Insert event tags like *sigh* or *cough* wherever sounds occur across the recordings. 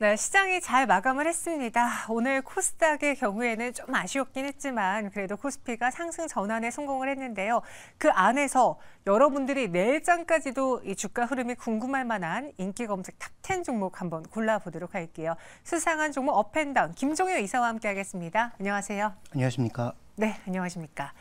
네, 시장이 잘 마감을 했습니다. 오늘 코스닥의 경우에는 좀 아쉬웠긴 했지만 그래도 코스피가 상승 전환에 성공을 했는데요. 그 안에서 여러분들이 내일장까지도 이 주가 흐름이 궁금할 만한 인기 검색 탑10 종목 한번 골라보도록 할게요. 수상한 종목 업앤다운 김종현 이사와 함께하겠습니다. 안녕하세요. 안녕하십니까? 네, 안녕하십니까?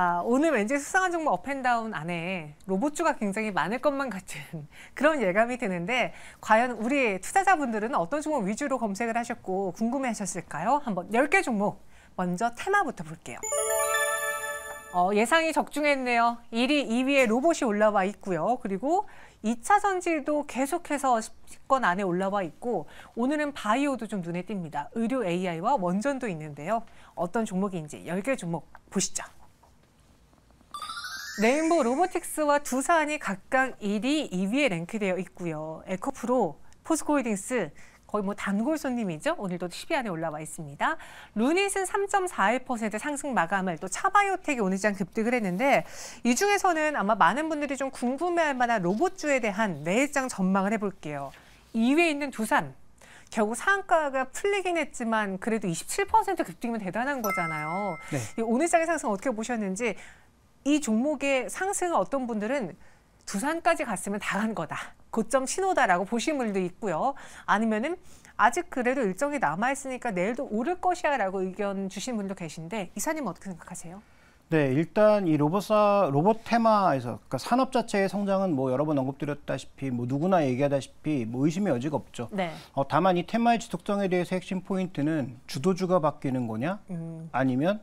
아, 오늘 왠지 수상한 종목 업앤다운 안에 로봇주가 굉장히 많을 것만 같은 *laughs* 그런 예감이 드는데 과연 우리 투자자분들은 어떤 종목 위주로 검색을 하셨고 궁금해하셨을까요? 한번 10개 종목 먼저 테마부터 볼게요. 어, 예상이 적중했네요. 1위, 2위에 로봇이 올라와 있고요. 그리고 2차 선지도 계속해서 10권 안에 올라와 있고 오늘은 바이오도 좀 눈에 띕니다. 의료 AI와 원전도 있는데요. 어떤 종목인지 10개 종목 보시죠. 네임보 로보틱스와 두산이 각각 1위, 2위에 랭크되어 있고요. 에코프로, 포스코홀딩스 거의 뭐 단골 손님이죠. 오늘도 10위 안에 올라와 있습니다. 루닛은 3.41% 상승 마감을 또 차바이오텍이 오늘 장 급등을 했는데 이 중에서는 아마 많은 분들이 좀 궁금해할 만한 로봇주에 대한 내일장 전망을 해볼게요. 2위에 있는 두산. 결국 상한가가 풀리긴 했지만 그래도 27% 급등이면 대단한 거잖아요. 네. 오늘 장의 상승 어떻게 보셨는지 이 종목의 상승은 어떤 분들은 두산까지 갔으면 다 간 거다. 고점 신호다라고 보신 분도 있고요. 아니면은 아직 그래도 일정이 남아있으니까 내일도 오를 것이야 라고 의견 주신 분도 계신데 이사님 어떻게 생각하세요? 네, 일단 이 로봇사, 로봇 테마에서, 그러니까 산업 자체의 성장은 뭐 여러 번 언급드렸다시피, 뭐 누구나 얘기하다시피, 뭐 의심의 여지가 없죠. 네. 어, 다만 이 테마의 지속성에 대해서 핵심 포인트는 주도주가 바뀌는 거냐, 음. 아니면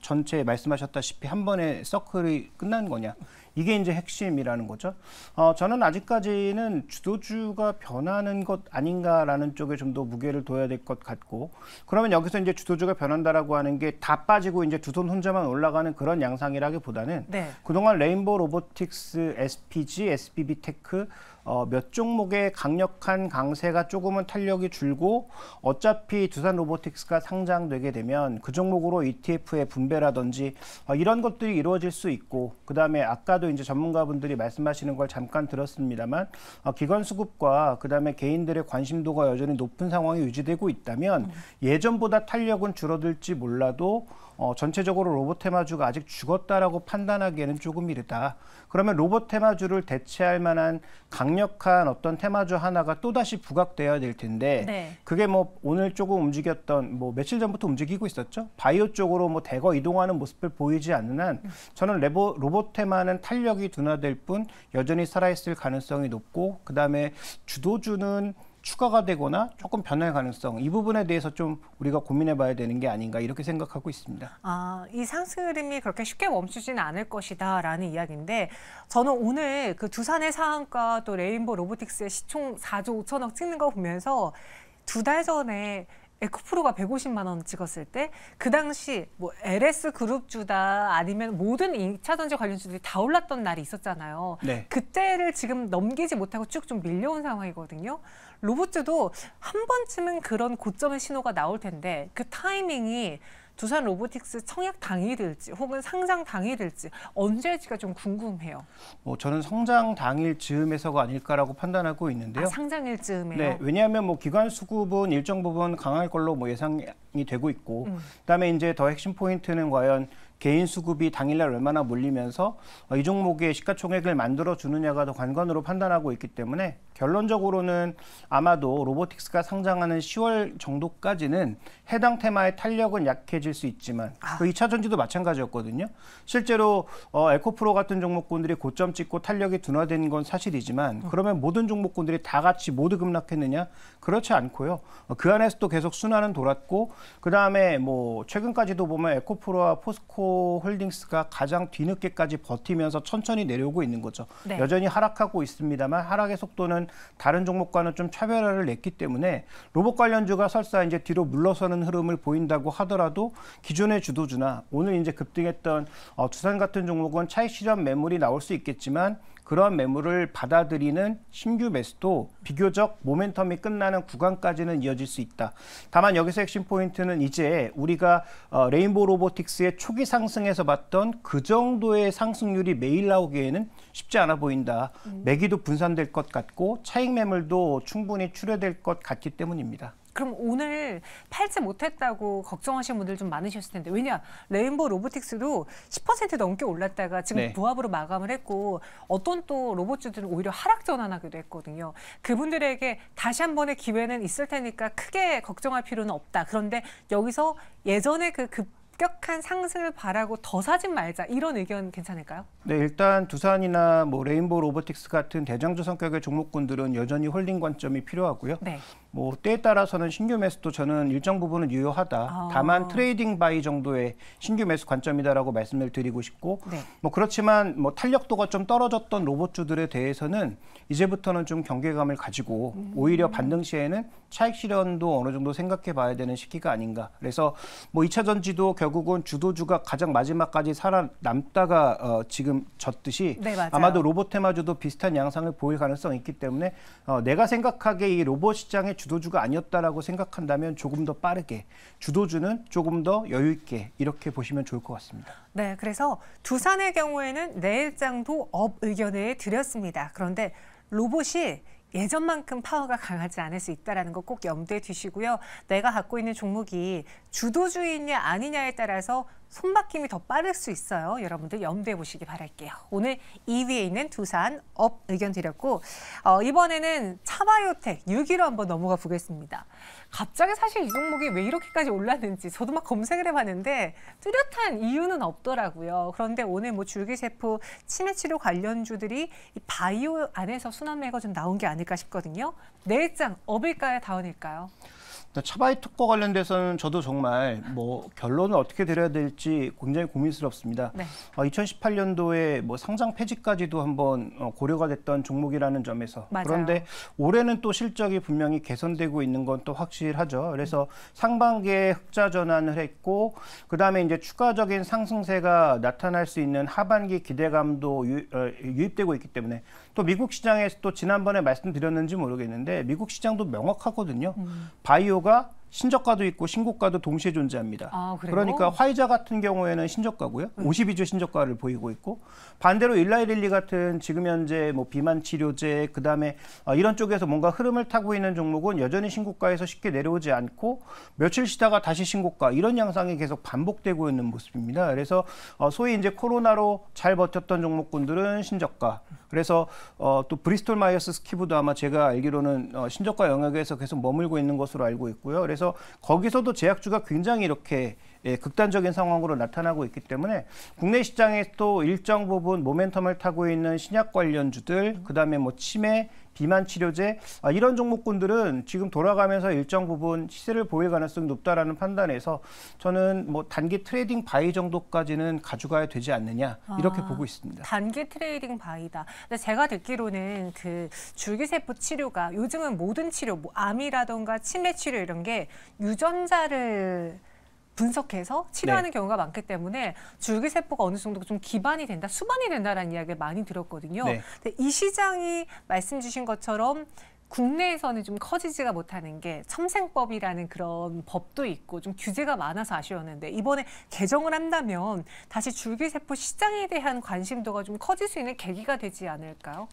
전체 말씀하셨다시피 한 번에 서클이 끝난 거냐. 이게 이제 핵심이라는 거죠. 어, 저는 아직까지는 주도주가 변하는 것 아닌가라는 쪽에 좀 더 무게를 둬야 될 것 같고, 그러면 여기서 이제 주도주가 변한다라고 하는 게 다 빠지고 이제 두 손 혼자만 올라가는 그런 양상이라기보다는 네. 그동안 레인보우 로보틱스, SPG, SBB 테크, 어, 몇 종목의 강력한 강세가 조금은 탄력이 줄고 어차피 두산 로보틱스가 상장되게 되면 그 종목으로 ETF의 분배라든지 어, 이런 것들이 이루어질 수 있고 그 다음에 아까도 이제 전문가분들이 말씀하시는 걸 잠깐 들었습니다만 어, 기관 수급과 그 다음에 개인들의 관심도가 여전히 높은 상황이 유지되고 있다면 예전보다 탄력은 줄어들지 몰라도 어, 전체적으로 로봇 테마주가 아직 죽었다라고 판단하기에는 조금 이르다. 그러면 로봇 테마주를 대체할 만한 강력한 어떤 테마주 하나가 또다시 부각돼야 될 텐데 네. 그게 뭐 오늘 조금 움직였던 뭐 며칠 전부터 움직이고 있었죠. 바이오 쪽으로 뭐 대거 이동하는 모습을 보이지 않는 한 저는 레보, 로봇 테마는 탄력이 둔화될 뿐 여전히 살아있을 가능성이 높고 그다음에 주도주는 추가가 되거나 조금 변할 가능성 이 부분에 대해서 좀 우리가 고민해 봐야 되는 게 아닌가 이렇게 생각하고 있습니다. 아, 이 상승 흐름이 그렇게 쉽게 멈추지는 않을 것이다라는 이야기인데 저는 오늘 그 두산의 상한가 또 레인보 로보틱스의 시총 4조 5천억 찍는 거 보면서 두 달 전에 에코프로가 150만 원 찍었을 때 그 당시 뭐 LS 그룹주다 아니면 모든 2차 전지 관련주들이 다 올랐던 날이 있었잖아요. 네. 그때를 지금 넘기지 못하고 쭉 좀 밀려온 상황이거든요. 로봇즈도 한 번쯤은 그런 고점의 신호가 나올 텐데 그 타이밍이 두산 로보틱스 청약 당일일지 혹은 상장 당일일지 언제일지가 좀 궁금해요. 뭐 저는 성장 당일 즈음에서가 아닐까라고 판단하고 있는데요. 아, 상장일 즈음에요. 네, 왜냐하면 뭐 기관 수급은 일정 부분 강할 걸로 뭐 예상이 되고 있고, 음. 그다음에 이제 더 핵심 포인트는 과연 개인 수급이 당일날 얼마나 몰리면서 어, 이 종목의 시가총액을 만들어 주느냐가 더 관건으로 판단하고 있기 때문에 결론적으로는 아마도 로보틱스가 상장하는 10월 정도까지는 해당 테마의 탄력은 약해질 수 있지만 아. 그 2차 전지도 마찬가지였거든요. 실제로 어, 에코프로 같은 종목군들이 고점 찍고 탄력이 둔화된 건 사실이지만 음. 그러면 모든 종목군들이 다 같이 모두 급락했느냐? 그렇지 않고요. 어, 그 안에서도 계속 순환은 돌았고 그 다음에 뭐 최근까지도 보면 에코프로와 포스코 홀딩스가 가장 뒤늦게까지 버티면서 천천히 내려오고 있는 거죠. 네. 여전히 하락하고 있습니다만 하락의 속도는 다른 종목과는 좀 차별화를 냈기 때문에 로봇 관련주가 설사 이제 뒤로 물러서는 흐름을 보인다고 하더라도 기존의 주도주나 오늘 이제 급등했던 어, 두산 같은 종목은 차익 실현 매물이 나올 수 있겠지만 그런 매물을 받아들이는 신규 매수도 비교적 모멘텀이 끝나는 구간까지는 이어질 수 있다. 다만 여기서 핵심 포인트는 이제 우리가 어, 레인보우 로보틱스의 초기 상승에서 봤던 그 정도의 상승률이 매일 나오기에는 쉽지 않아 보인다. 음. 매기도 분산될 것 같고 차익 매물도 충분히 출혈될것 같기 때문입니다. 그럼 오늘 팔지 못했다고 걱정하시는 분들 좀 많으셨을 텐데 왜냐 레인보우 로보틱스도 10% 넘게 올랐다가 지금 네. 부합으로 마감을 했고 어떤 또 로봇주들은 오히려 하락 전환하기도 했거든요. 그분들에게 다시 한 번의 기회는 있을 테니까 크게 걱정할 필요는 없다. 그런데 여기서 예전에 그 급, 급격한 상승을 바라고 더 사진 말자 이런 의견 괜찮을까요? 네 일단 두산이나 뭐 레인보우 로보틱스 같은 대장주 성격의 종목군들은 여전히 홀딩 관점이 필요하고요. 네. 뭐 때에 따라서는 신규 매수도 저는 일정 부분은 유효하다. 아. 다만 트레이딩 바이 정도의 신규 매수 관점이다라고 말씀을 드리고 싶고 네. 뭐 그렇지만 뭐 탄력도가 좀 떨어졌던 로봇주들에 대해서는 이제부터는 좀 경계감을 가지고 음. 오히려 반등 시에는 차익 실현도 어느 정도 생각해 봐야 되는 시기가 아닌가. 그래서 뭐 2차 전지도 결국은 주도주가 가장 마지막까지 살아남다가 어 지금 졌듯이 네, 아마도 로봇 테마주도 비슷한 양상을 보일 가능성이 있기 때문에 어 내가 생각하기에 이 로봇 시장의 주도주가 아니었다라고 생각한다면 조금 더 빠르게 주도주는 조금 더 여유 있게 이렇게 보시면 좋을 것 같습니다. 네, 그래서 두산의 경우에는 내일장도 업 의견을 드렸습니다. 그런데 로봇이 예전만큼 파워가 강하지 않을 수 있다는 거 꼭 염두에 두시고요. 내가 갖고 있는 종목이 주도주이냐 아니냐에 따라서 손바뀜이 더 빠를 수 있어요. 여러분들 염두해 보시기 바랄게요. 오늘 2위에 있는 두산 업 의견 드렸고 어, 이번에는 차바이오텍 6위로 한번 넘어가 보겠습니다. 갑자기 사실 이 종목이 왜 이렇게까지 올랐는지 저도 막 검색을 해봤는데 뚜렷한 이유는 없더라고요. 그런데 오늘 뭐 줄기세포 치매치료 관련주들이 이 바이오 안에서 순환매가 좀 나온 게 아닐까 싶거든요. 내장 업일까요 다운일까요? 차바이 특허 관련돼서는 저도 정말 뭐 결론을 어떻게 드려야 될지 굉장히 고민스럽습니다. 네. 어, 2018년도에 뭐 상장 폐지까지도 한번 어, 고려가 됐던 종목이라는 점에서 맞아요. 그런데 올해는 또 실적이 분명히 개선되고 있는 건 또 확실하죠. 그래서 음. 상반기에 흑자 전환을 했고 그 다음에 이제 추가적인 상승세가 나타날 수 있는 하반기 기대감도 유, 어, 유입되고 있기 때문에 또 미국 시장에서 또 지난번에 말씀드렸는지 모르겠는데 미국 시장도 명확하거든요. 음. 바이오가 신저가도 있고 신고가도 동시에 존재합니다. 아, 그러니까 화이자 같은 경우에는 신저가고요. 음. 52주 신저가를 보이고 있고 반대로 일라이릴리 같은 지금 현재 뭐 비만 치료제 그다음에 어, 이런 쪽에서 뭔가 흐름을 타고 있는 종목은 여전히 신고가에서 쉽게 내려오지 않고 며칠 쉬다가 다시 신고가 이런 양상이 계속 반복되고 있는 모습입니다. 그래서 어, 소위 이제 코로나로 잘 버텼던 종목군들은 신저가 그래서 어, 또 브리스톨 마이어스 스키브도 아마 제가 알기로는 어, 신적과 영역에서 계속 머물고 있는 것으로 알고 있고요. 그래서 거기서도 제약주가 굉장히 이렇게 예, 극단적인 상황으로 나타나고 있기 때문에 국내 시장에 서또 일정 부분 모멘텀을 타고 있는 신약 관련주들, 그다음에 뭐 치매, 비만 치료제 아, 이런 종목군들은 지금 돌아가면서 일정 부분 시세를 보일 가능성이 높다라는 판단에서 저는 뭐 단기 트레이딩 바이 정도까지는 가져가야 되지 않느냐 이렇게 아, 보고 있습니다. 단기 트레이딩 바이다. 근데 제가 듣기로는 그 줄기세포 치료가 요즘은 모든 치료, 뭐 암이라던가 치매 치료 이런 게 유전자를 분석해서 치료하는 네. 경우가 많기 때문에 줄기세포가 어느 정도 좀 기반이 된다, 수반이 된다라는 이야기를 많이 들었거든요. 네. 근데 이 시장이 말씀 주신 것처럼 국내에서는 좀 커지지가 못하는 게 첨생법이라는 그런 법도 있고 좀 규제가 많아서 아쉬웠는데 이번에 개정을 한다면 다시 줄기세포 시장에 대한 관심도가 좀 커질 수 있는 계기가 되지 않을까요?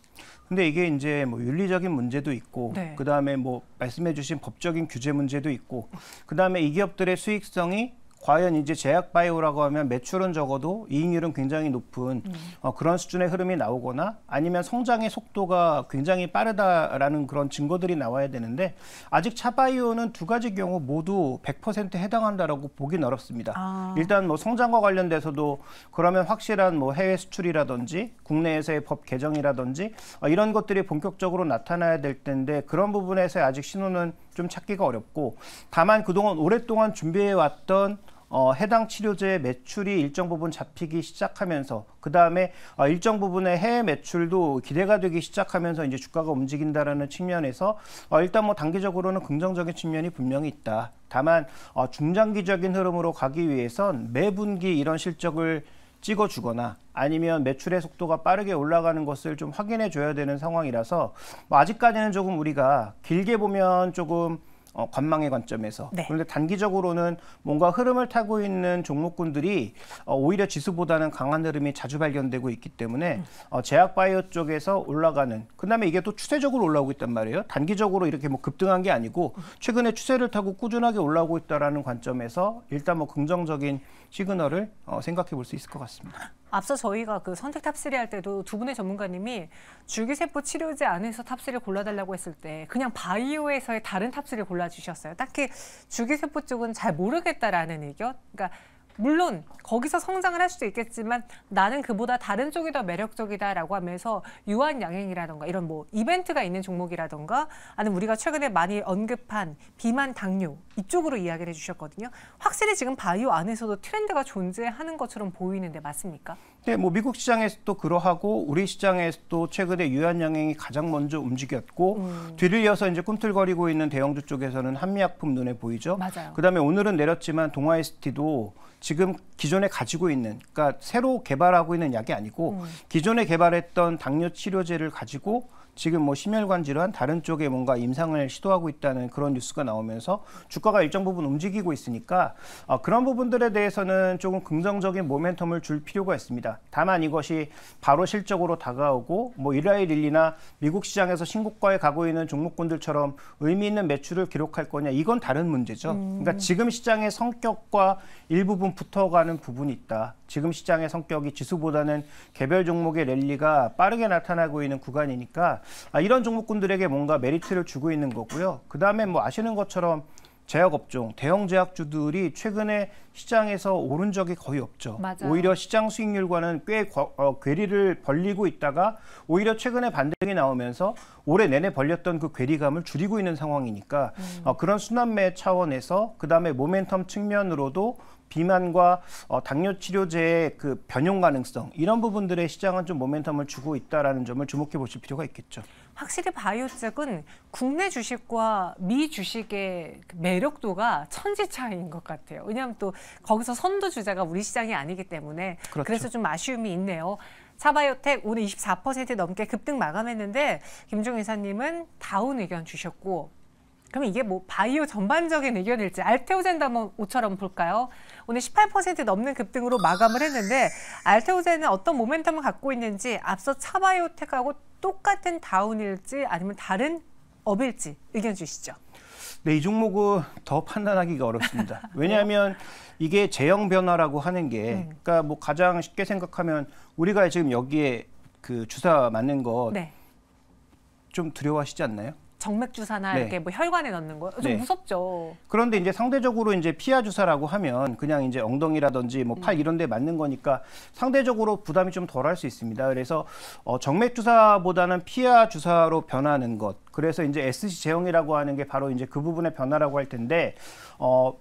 근데 이게 이제 뭐 윤리적인 문제도 있고 네. 그다음에 뭐 말씀해 주신 법적인 규제 문제도 있고 그다음에 이 기업들의 수익성이 과연 이제 제약 바이오라고 하면 매출은 적어도 이익률은 굉장히 높은 음. 어, 그런 수준의 흐름이 나오거나 아니면 성장의 속도가 굉장히 빠르다라는 그런 증거들이 나와야 되는데 아직 차바이오는 두 가지 경우 모두 100% 해당한다라고 보긴 어렵습니다. 아. 일단 뭐 성장과 관련돼서도 그러면 확실한 뭐 해외 수출이라든지 국내에서의 법 개정이라든지 어, 이런 것들이 본격적으로 나타나야 될 텐데 그런 부분에서 아직 신호는 좀 찾기가 어렵고 다만 그동안 오랫동안 준비해왔던 어, 해당 치료제의 매출이 일정 부분 잡히기 시작하면서 그 다음에 어, 일정 부분의 해외 매출도 기대가 되기 시작하면서 이제 주가가 움직인다라는 측면에서 어, 일단 뭐 단기적으로는 긍정적인 측면이 분명히 있다. 다만 어, 중장기적인 흐름으로 가기 위해선 매 분기 이런 실적을 찍어주거나 아니면 매출의 속도가 빠르게 올라가는 것을 좀 확인해 줘야 되는 상황이라서 뭐 아직까지는 조금 우리가 길게 보면 조금 어, 관망의 관점에서 네. 그런데 단기적으로는 뭔가 흐름을 타고 있는 종목군들이 어, 오히려 지수보다는 강한 흐름이 자주 발견되고 있기 때문에 음. 어, 제약바이오 쪽에서 올라가는 그다음에 이게 또 추세적으로 올라오고 있단 말이에요. 단기적으로 이렇게 뭐 급등한 게 아니고 음. 최근에 추세를 타고 꾸준하게 올라오고 있다라는 관점에서 일단 뭐 긍정적인 시그널을 어, 생각해 볼 수 있을 것 같습니다. 앞서 저희가 그 선택 탑3 할 때도 두 분의 전문가님이 줄기세포 치료제 안에서 탑3를 골라달라고 했을 때 그냥 바이오에서의 다른 탑3를 골라주셨어요. 딱히 줄기세포 쪽은 잘 모르겠다라는 의견? 그러니까 물론 거기서 성장을 할 수도 있겠지만 나는 그보다 다른 쪽이 더 매력적이다라고 하면서 유한 양행이라던가 이런 뭐 이벤트가 있는 종목이라던가 아니면 우리가 최근에 많이 언급한 비만 당뇨 이쪽으로 이야기를 해주셨거든요. 확실히 지금 바이오 안에서도 트렌드가 존재하는 것처럼 보이는데 맞습니까? 네, 뭐 미국 시장에서도 그러하고 우리 시장에서도 최근에 유한양행이 가장 먼저 움직였고 음. 뒤를 이어서 이제 꿈틀거리고 있는 대형주 쪽에서는 한미약품 눈에 보이죠. 맞아요. 그다음에 오늘은 내렸지만 동아에스티도 지금 기존에 가지고 있는 그러니까 새로 개발하고 있는 약이 아니고 음. 기존에 개발했던 당뇨 치료제를 가지고 지금 뭐 심혈관 질환 다른 쪽에 뭔가 임상을 시도하고 있다는 그런 뉴스가 나오면서 주가가 일정 부분 움직이고 있으니까 어, 그런 부분들에 대해서는 조금 긍정적인 모멘텀을 줄 필요가 있습니다. 다만 이것이 바로 실적으로 다가오고 뭐 일라이릴리나 미국 시장에서 신고가에 가고 있는 종목군들처럼 의미 있는 매출을 기록할 거냐 이건 다른 문제죠. 음. 그러니까 지금 시장의 성격과 일부분 붙어가는 부분이 있다. 지금 시장의 성격이 지수보다는 개별 종목의 랠리가 빠르게 나타나고 있는 구간이니까 아, 이런 종목군들에게 뭔가 메리트를 주고 있는 거고요. 그 다음에 뭐 아시는 것처럼 제약업종, 대형 제약주들이 최근에 시장에서 오른 적이 거의 없죠. 맞아요. 오히려 시장 수익률과는 꽤 거, 어, 괴리를 벌리고 있다가 오히려 최근에 반등이 나오면서 올해 내내 벌렸던 그 괴리감을 줄이고 있는 상황이니까 음. 어, 그런 순환매 차원에서 그다음에 모멘텀 측면으로도 비만과 어, 당뇨 치료제의 그 변용 가능성 이런 부분들의 시장은 좀 모멘텀을 주고 있다라는 점을 주목해 보실 필요가 있겠죠. 확실히 바이오 텍은 국내 주식과 미 주식의 그 매력도가 천지 차이인 것 같아요. 왜냐하면 또 거기서 선두 주자가 우리 시장이 아니기 때문에 그렇죠. 그래서 좀 아쉬움이 있네요. 차바이오텍 오늘 24% 넘게 급등 마감했는데 김종 이사님은 다운 의견 주셨고 그럼 이게 뭐 바이오 전반적인 의견일지 알테오젠도 한번 5처럼 볼까요? 오늘 18% 넘는 급등으로 마감을 했는데 알테오젠은 어떤 모멘텀을 갖고 있는지 앞서 차바이오텍하고 똑같은 다운일지 아니면 다른 업일지 의견 주시죠. 네, 이 종목은 더 판단하기가 어렵습니다. *laughs* 네. 왜냐하면 이게 제형 변화라고 하는 게 네. 그러니까 뭐 가장 쉽게 생각하면 우리가 지금 여기에 그 주사 맞는 거좀 네. 두려워하시지 않나요? 정맥 주사나 네. 이렇게 뭐 혈관에 넣는 거좀 네. 무섭죠. 그런데 이제 상대적으로 이제 피하 주사라고 하면 그냥 이제 엉덩이라든지 뭐팔 음. 이런 데 맞는 거니까 상대적으로 부담이 좀 덜할 수 있습니다. 그래서 어 정맥 주사보다는 피하 주사로 변하는 것. 그래서 이제 SC 제형이라고 하는 게 바로 이제 그 부분의 변화라고 할 텐데 어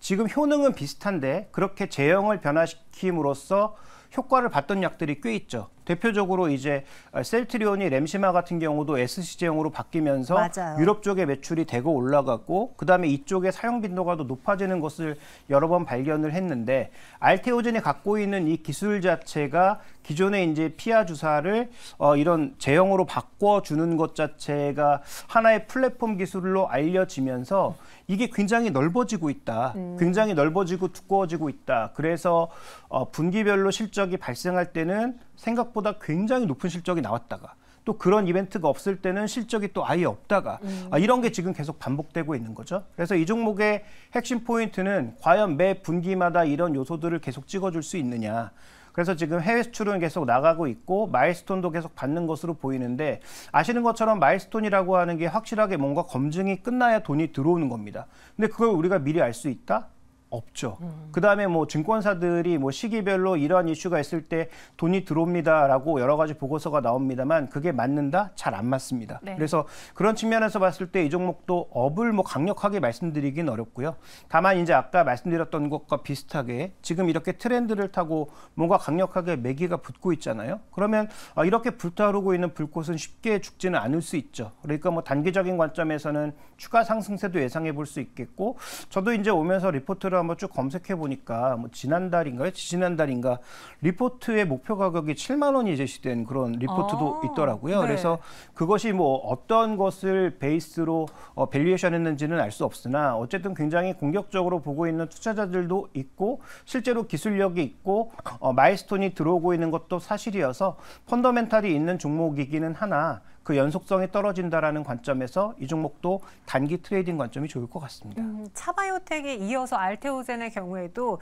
지금 효능은 비슷한데 그렇게 제형을 변화시킴으로써 효과를 봤던 약들이 꽤 있죠. 대표적으로 이제 셀트리온이 램시마 같은 경우도 SC제형으로 바뀌면서 맞아요. 유럽 쪽에 매출이 대거 올라갔고 그다음에 이쪽에 사용 빈도가 더 높아지는 것을 여러 번 발견을 했는데 알테오젠이 갖고 있는 이 기술 자체가 기존의 이제 피하 주사를 어, 이런 제형으로 바꿔 주는 것 자체가 하나의 플랫폼 기술로 알려지면서 이게 굉장히 넓어지고 있다. 음. 굉장히 넓어지고 두꺼워지고 있다. 그래서 어, 분기별로 실적이 발생할 때는 생각 생각보다 굉장히 높은 실적이 나왔다가 또 그런 이벤트가 없을 때는 실적이 또 아예 없다가 음. 아, 이런 게 지금 계속 반복되고 있는 거죠. 그래서 이 종목의 핵심 포인트는 과연 매 분기마다 이런 요소들을 계속 찍어줄 수 있느냐. 그래서 지금 해외 수출은 계속 나가고 있고 마일스톤도 계속 받는 것으로 보이는데 아시는 것처럼 마일스톤이라고 하는 게 확실하게 뭔가 검증이 끝나야 돈이 들어오는 겁니다. 근데 그걸 우리가 미리 알 수 있다? 없죠. 음. 그다음에 뭐 증권사들이 뭐 시기별로 이러한 이슈가 있을 때 돈이 들어옵니다라고 여러 가지 보고서가 나옵니다만 그게 맞는다? 잘 안 맞습니다. 네. 그래서 그런 측면에서 봤을 때 이 종목도 업을 뭐 강력하게 말씀드리긴 어렵고요. 다만 이제 아까 말씀드렸던 것과 비슷하게 지금 이렇게 트렌드를 타고 뭔가 강력하게 매기가 붙고 있잖아요. 그러면 아, 이렇게 불타오르고 있는 불꽃은 쉽게 죽지는 않을 수 있죠. 그러니까 뭐 단기적인 관점에서는 추가 상승세도 예상해 볼 수 있겠고 저도 이제 오면서 리포트를 한번 쭉 검색해 보니까 뭐 지난달인가요? 지난달인가 리포트의 목표 가격이 7만 원이 제시된 그런 리포트도 아, 있더라고요. 네. 그래서 그것이 뭐 어떤 것을 베이스로 어, 밸류에이션 했는지는 알 수 없으나 어쨌든 굉장히 공격적으로 보고 있는 투자자들도 있고 실제로 기술력이 있고 어, 마일스톤이 들어오고 있는 것도 사실이어서 펀더멘탈이 있는 종목이기는 하나 그 연속성이 떨어진다라는 관점에서 이 종목도 단기 트레이딩 관점이 좋을 것 같습니다. 음, 차바이오텍에 이어서 알테오젠의 경우에도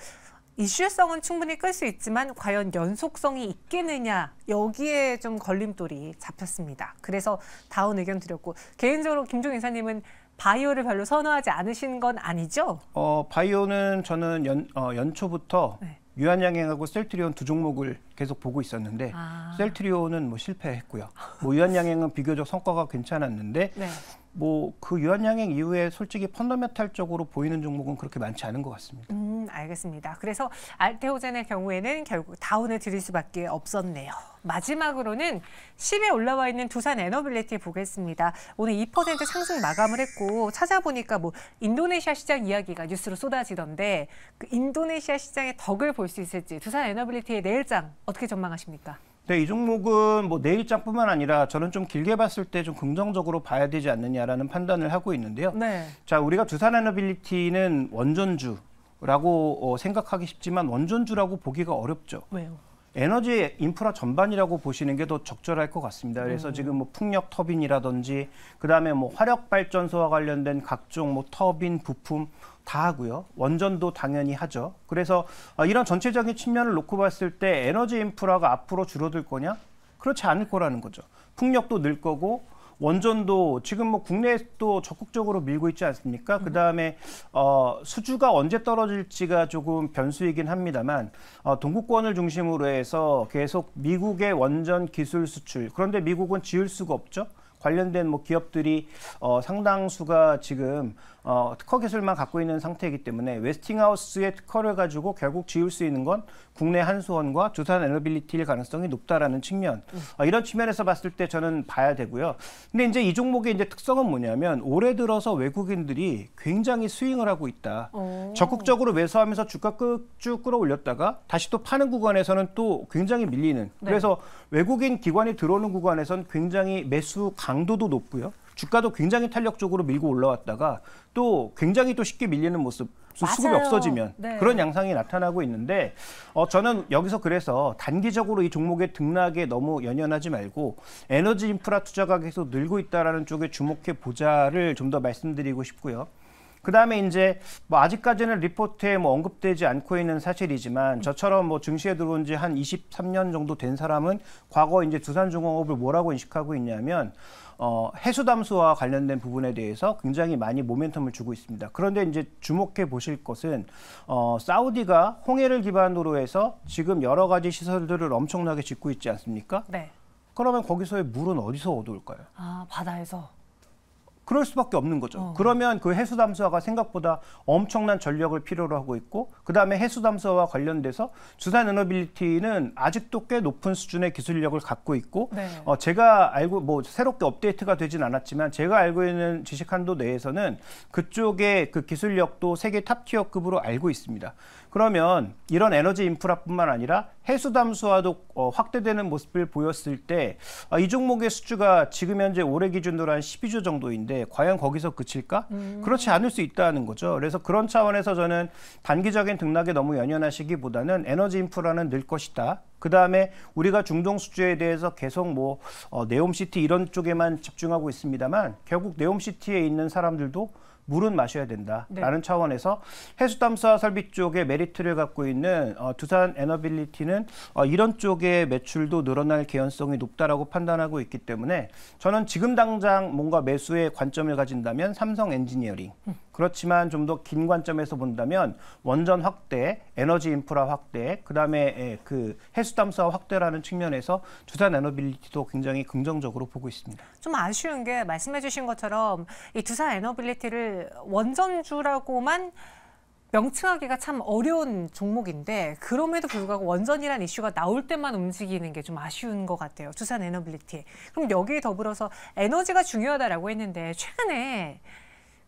이슈성은 충분히 끌 수 있지만 과연 연속성이 있겠느냐 여기에 좀 걸림돌이 잡혔습니다. 그래서 다운 의견 드렸고 개인적으로 김종 인사님은 바이오를 별로 선호하지 않으신 건 아니죠? 어, 바이오는 저는 연, 어, 연초부터 네. 유한양행하고 셀트리온 두 종목을 계속 보고 있었는데 아. 셀트리온은 뭐 실패했고요. 뭐 유한양행은 비교적 성과가 괜찮았는데 네. 뭐그 유한양행 이후에 솔직히 펀더멘탈적으로 보이는 종목은 그렇게 많지 않은 것 같습니다. 음, 알겠습니다. 그래서 알테오젠의 경우에는 결국 다운을 드릴 수밖에 없었네요. 마지막으로는 10에 올라와 있는 두산 에너빌리티 보겠습니다. 오늘 2% 상승 마감을 했고 찾아보니까 뭐 인도네시아 시장 이야기가 뉴스로 쏟아지던데 그 인도네시아 시장의 덕을 볼 수 있을지 두산 에너빌리티의 내일장 어떻게 전망하십니까? 네, 이 종목은 뭐 내일장뿐만 아니라 저는 좀 길게 봤을 때 좀 긍정적으로 봐야 되지 않느냐라는 판단을 하고 있는데요. 네. 자, 우리가 두산에너빌리티는 원전주. 라고 어, 생각하기 쉽지만 원전주라고 보기가 어렵죠. 왜요? 에너지 인프라 전반이라고 보시는 게 더 적절할 것 같습니다. 그래서 음. 지금 뭐 풍력 터빈이라든지 그다음에 뭐 화력 발전소와 관련된 각종 뭐 터빈 부품 다 하고요. 원전도 당연히 하죠. 그래서 아, 이런 전체적인 측면을 놓고 봤을 때 에너지 인프라가 앞으로 줄어들 거냐? 그렇지 않을 거라는 거죠. 풍력도 늘 거고 원전도 지금 뭐 국내도 적극적으로 밀고 있지 않습니까? 그 다음에 어, 수주가 언제 떨어질지가 조금 변수이긴 합니다만 어, 동구권을 중심으로 해서 계속 미국의 원전 기술 수출 그런데 미국은 지을 수가 없죠. 관련된 뭐 기업들이 어, 상당수가 지금 어, 특허 기술만 갖고 있는 상태이기 때문에 웨스팅하우스의 특허를 가지고 결국 지을 수 있는 건 국내 한수원과 두산 에너빌리티일 가능성이 높다라는 측면 음. 어, 이런 측면에서 봤을 때 저는 봐야 되고요. 근데 이제 이 종목의 이제 특성은 뭐냐면 올해 들어서 외국인들이 굉장히 스윙을 하고 있다. 오. 어. 적극적으로 매수하면서 주가 쭉 끌어올렸다가 다시 또 파는 구간에서는 또 굉장히 밀리는 네. 그래서 외국인 기관이 들어오는 구간에선 굉장히 매수 강도도 높고요. 주가도 굉장히 탄력적으로 밀고 올라왔다가 또 굉장히 또 쉽게 밀리는 모습 수급이 없어지면 네. 그런 양상이 나타나고 있는데 어, 저는 여기서 그래서 단기적으로 이 종목의 등락에 너무 연연하지 말고 에너지 인프라 투자가 계속 늘고 있다라는 쪽에 주목해 보자를 좀 더 말씀드리고 싶고요. 그 다음에 이제 뭐 아직까지는 리포트에 뭐 언급되지 않고 있는 사실이지만 저처럼 뭐 증시에 들어온 지 한 23년 정도 된 사람은 과거 이제 두산중공업을 뭐라고 인식하고 있냐면 어, 해수담수와 관련된 부분에 대해서 굉장히 많이 모멘텀을 주고 있습니다. 그런데 이제 주목해 보실 것은 어, 사우디가 홍해를 기반으로 해서 지금 여러 가지 시설들을 엄청나게 짓고 있지 않습니까? 네. 그러면 거기서의 물은 어디서 얻어까요 아, 바다에서. 그럴 수밖에 없는 거죠. 어. 그러면 그 해수담수화가 생각보다 엄청난 전력을 필요로 하고 있고 그다음에 해수담수화와 관련돼서 주산 에너빌리티는 아직도 꽤 높은 수준의 기술력을 갖고 있고 네. 어, 제가 알고 뭐 새롭게 업데이트가 되진 않았지만 제가 알고 있는 지식한도 내에서는 그쪽의 그 기술력도 세계 탑티어급으로 알고 있습니다. 그러면 이런 에너지 인프라뿐만 아니라 해수담수화도 어, 확대되는 모습을 보였을 때이 아, 종목의 수주가 지금 현재 올해 기준으로 한 12조 정도인데 과연 거기서 그칠까? 음. 그렇지 않을 수 있다는 거죠. 그래서 그런 차원에서 저는 단기적인 등락에 너무 연연하시기보다는 에너지 인프라는 늘 것이다. 그 다음에 우리가 중동 수주에 대해서 계속 뭐 어, 네옴시티 이런 쪽에만 집중하고 있습니다만 결국 네옴시티에 있는 사람들도 물은 마셔야 된다라는 네. 차원에서 해수담사 설비 쪽에 메리트를 갖고 있는 어, 두산 에너빌리티는 어, 이런 쪽의 매출도 늘어날 개연성이 높다라고 판단하고 있기 때문에 저는 지금 당장 뭔가 매수의 관점을 가진다면 삼성 엔지니어링 음. 그렇지만 좀 더 긴 관점에서 본다면 원전 확대, 에너지 인프라 확대, 그다음에 예, 그 해수담사 확대라는 측면에서 두산 에너빌리티도 굉장히 긍정적으로 보고 있습니다. 좀 아쉬운 게 말씀해 주신 것처럼 이 두산 에너빌리티를 원전주라고만 명칭하기가 참 어려운 종목인데 그럼에도 불구하고 원전이란 이슈가 나올 때만 움직이는 게 좀 아쉬운 것 같아요. 두산 에너빌리티. 그럼 여기에 더불어서 에너지가 중요하다라고 했는데 최근에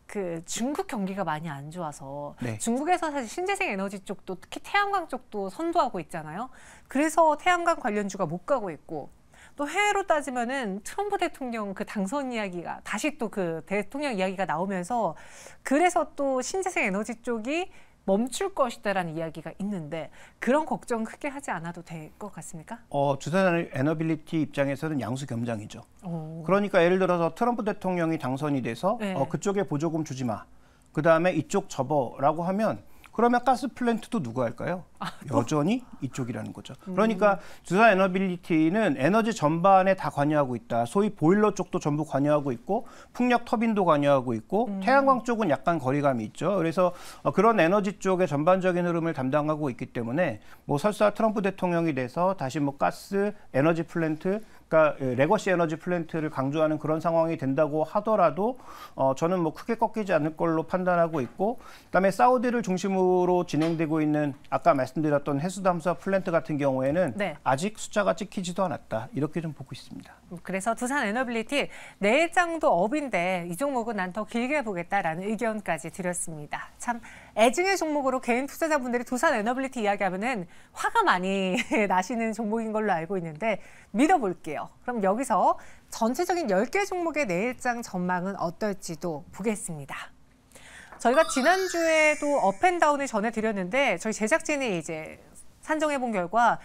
그 중국 경기가 많이 안 좋아서 네. 중국에서 사실 신재생 에너지 쪽도 특히 태양광 쪽도 선도하고 있잖아요. 그래서 태양광 관련주가 못 가고 있고 또 해외로 따지면은 트럼프 대통령 그 당선 이야기가 다시 또 그 대통령 이야기가 나오면서 그래서 또 신재생 에너지 쪽이 멈출 것이다라는 이야기가 있는데 그런 걱정 크게 하지 않아도 될 것 같습니까? 어, 주산 에너빌리티 입장에서는 양수 겸장이죠. 오. 그러니까 예를 들어서 트럼프 대통령이 당선이 돼서 네. 어, 그쪽에 보조금 주지 마. 그 다음에 이쪽 접어라고 하면 그러면 가스 플랜트도 누가 할까요? 아, 여전히 이쪽이라는 거죠. 음. 그러니까 주사 에너빌리티는 에너지 전반에 다 관여하고 있다. 소위 보일러 쪽도 전부 관여하고 있고 풍력 터빈도 관여하고 있고 음. 태양광 쪽은 약간 거리감이 있죠. 그래서 어, 그런 에너지 쪽의 전반적인 흐름을 담당하고 있기 때문에 뭐 설사 트럼프 대통령이 돼서 다시 뭐 가스, 에너지 플랜트 그러니까 예, 레거시 에너지 플랜트를 강조하는 그런 상황이 된다고 하더라도 어, 저는 뭐 크게 꺾이지 않을 걸로 판단하고 있고 그다음에 사우디를 중심으로 진행되고 있는 아까 말씀드렸던 해수담수 플랜트 같은 경우에는 네. 아직 숫자가 찍히지도 않았다 이렇게 좀 보고 있습니다. 음, 그래서 두산 에너빌리티 내장도 업인데 이 종목은 난 더 길게 보겠다라는 의견까지 드렸습니다. 참 애증의 종목으로 개인 투자자분들이 두산 에너빌리티 이야기하면은 화가 많이 *laughs* 나시는 종목인 걸로 알고 있는데 믿어볼게요. 그럼 여기서 전체적인 10개 종목의 내일장 전망은 어떨지도 보겠습니다. 저희가 지난주에도 업앤다운을 전해드렸는데 저희 제작진이 이제 산정해본 결과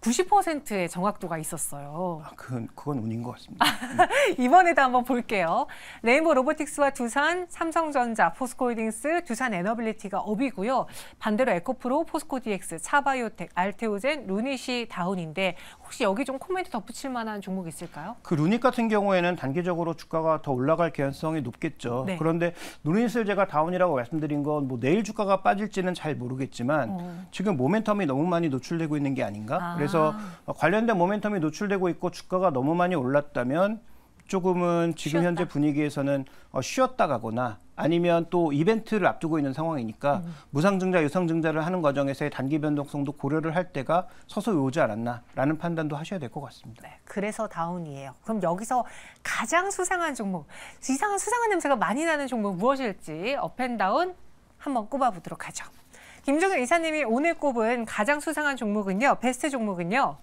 90%의 정확도가 있었어요. 아, 그건, 그건 운인 것 같습니다. *laughs* 이번에도 한번 볼게요. 네이버 로보틱스와 두산, 삼성전자, 포스코홀딩스, 두산 에너빌리티가 업이고요. 반대로 에코프로, 포스코DX, 차바이오텍, 알테오젠, 루니시 다운인데 혹시 여기 좀 코멘트 덧붙일 만한 종목 이 있을까요? 그 루닛 같은 경우에는 단기적으로 주가가 더 올라갈 개연성이 높겠죠. 네. 그런데 루닛을 제가 다운이라고 말씀드린 건 뭐 내일 주가가 빠질지는 잘 모르겠지만 어. 지금 모멘텀이 너무 많이 노출되고 있는 게 아닌가? 아. 그래서 관련된 모멘텀이 노출되고 있고 주가가 너무 많이 올랐다면 조금은 지금 쉬었다. 현재 분위기에서는 어, 쉬었다 가거나 아니면 또 이벤트를 앞두고 있는 상황이니까 음. 무상증자, 유상증자를 하는 과정에서의 단기 변동성도 고려를 할 때가 서서히 오지 않았나라는 판단도 하셔야 될 것 같습니다. 네, 그래서 다운이에요. 그럼 여기서 가장 수상한 종목, 이상한 수상한 냄새가 많이 나는 종목 무엇일지 업앤다운 한번 꼽아보도록 하죠. 김종현 이사님이 오늘 꼽은 가장 수상한 종목은요, 베스트 종목은요,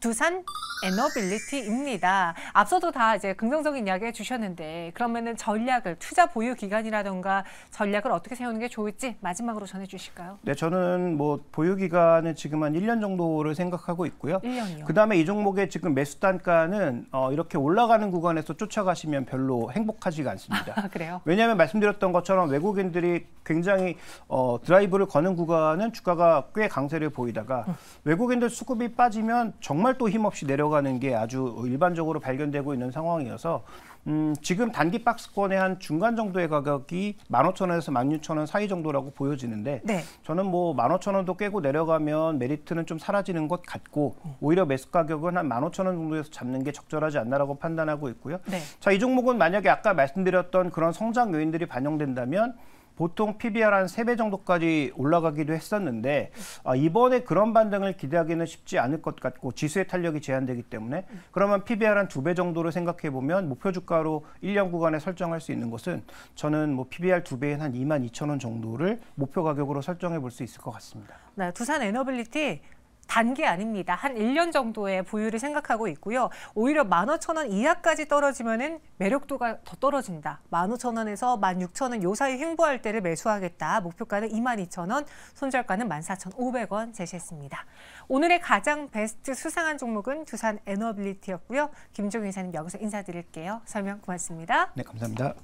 두산 에너빌리티입니다. 앞서도 다 이제 긍정적인 이야기 해주셨는데 그러면은 전략을 투자 보유 기간이라던가 전략을 어떻게 세우는 게 좋을지 마지막으로 전해주실까요? 네, 저는 뭐 보유 기간은 지금 한 1년 정도를 생각하고 있고요. 1년이요. 그다음에 이 종목의 지금 매수 단가는 어, 이렇게 올라가는 구간에서 쫓아가시면 별로 행복하지가 않습니다. *laughs* 아, 그래요? 왜냐하면 말씀드렸던 것처럼 외국인들이 굉장히 어, 드라이브를 거는 구간은 주가가 꽤 강세를 보이다가 음. 외국인들 수급이 빠지면 정말 정말 또 힘없이 내려가는 게 아주 일반적으로 발견되고 있는 상황이어서 음, 지금 단기 박스권의 한 중간 정도의 가격이 만 오천 원에서만 육천 원 사이 정도라고 보여지는데 네. 저는 뭐 만 오천 원도 깨고 내려가면 메리트는 좀 사라지는 것 같고 오히려 매수 가격은 한 만 오천 원 정도에서 잡는 게 적절하지 않나라고 판단하고 있고요. 네. 자, 이 종목은 만약에 아까 말씀드렸던 그런 성장 요인들이 반영된다면 보통 PBR 한 3배 정도까지 올라가기도 했었는데 아, 이번에 그런 반등을 기대하기는 쉽지 않을 것 같고 지수의 탄력이 제한되기 때문에 그러면 PBR 한 2배 정도로 생각해 보면 목표 주가로 1년 구간에 설정할 수 있는 것은 저는 뭐 PBR 2배인 한 2만 2천 원 정도를 목표 가격으로 설정해 볼 수 있을 것 같습니다. 네, 두산 에너빌리티 단계 아닙니다. 한 1년 정도의 보유를 생각하고 있고요. 오히려 15,000원 이하까지 떨어지면은 매력도가 더 떨어진다. 15,000원에서 16,000원 요 사이 횡보할 때를 매수하겠다. 목표가는 22,000원, 손절가는 14,500원 제시했습니다. 오늘의 가장 베스트 수상한 종목은 두산 에너빌리티였고요. 김종인 이사님 여기서 인사드릴게요. 설명 고맙습니다. 네, 감사합니다.